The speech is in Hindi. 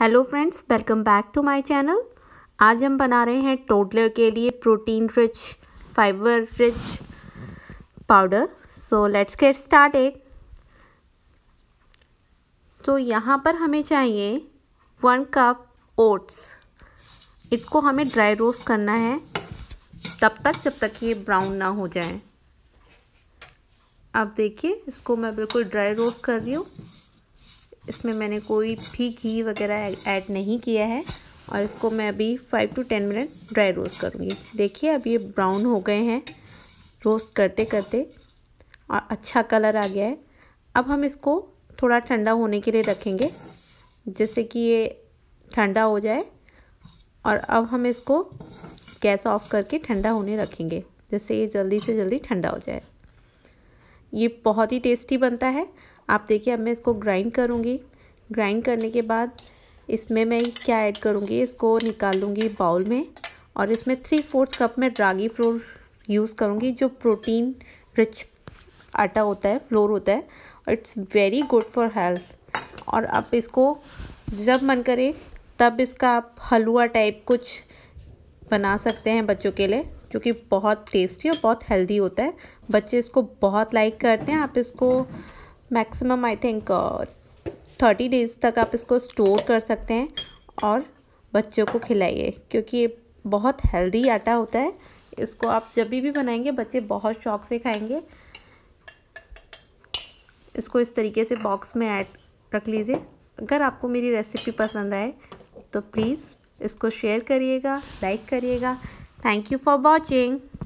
hello friends welcome back to my channel आज हम बना रहे हैं टोडलर के लिए protein rich fibre rich powder so let's get started तो यहाँ पर हमें चाहिए वन कप ओट्स इसको हमें ड्राई रोस्ट करना है तब तक जब तक ये ब्राउन ना हो जाए अब देखिए इसको मैं बिल्कुल ड्राई रोस्ट कर रही हूँ इसमें मैंने कोई भी घी वगैरह ऐड नहीं किया है और इसको मैं अभी five to ten minute dry roast करूँगी देखिए अब ये ब्राउन हो गए हैं रोस्ट करते करते और अच्छा कलर आ गया है अब हम इसको थोड़ा ठंडा होने के लिए रखेंगे जिससे कि ये ठंडा हो जाए और अब हम इसको गैस ऑफ करके ठंडा होने रखेंगे जिससे ये जल्दी से जल्दी ठंडा हो जाए ये बहुत ही टेस्टी बनता है आप देखिए अब मैं इसको ग्राइंड करूँगी ग्राइंड करने के बाद इसमें मैं क्या ऐड करूँगी इसको निकाल लूँगी बाउल में और इसमें थ्री फोर्थ कप में रागी फ्लोर यूज़ करूँगी जो प्रोटीन रिच आटा होता है फ्लोर होता है it's very good for health और आप इसको जब मन करे तब इसका आप हलवा टाइप कुछ बना सकते हैं बच्चों के लिए जो कि बहुत टेस्टी और बहुत हेल्दी होता है बच्चे इसको बहुत लाइक करते हैं आप इसको maximum I think thirty days तक आप इसको स्टोर कर सकते हैं और बच्चों को खिलाइए क्योंकि ये बहुत हेल्दी आटा होता है इसको आप जब भी बनाएंगे बच्चे बहुत शौक से खाएंगे इसको इस तरीके से बॉक्स में ऐड रख लीजिए अगर आपको मेरी रेसिपी पसंद आए तो प्लीज़ इसको शेयर करिएगा लाइक करिएगा थैंक यू फॉर वॉचिंग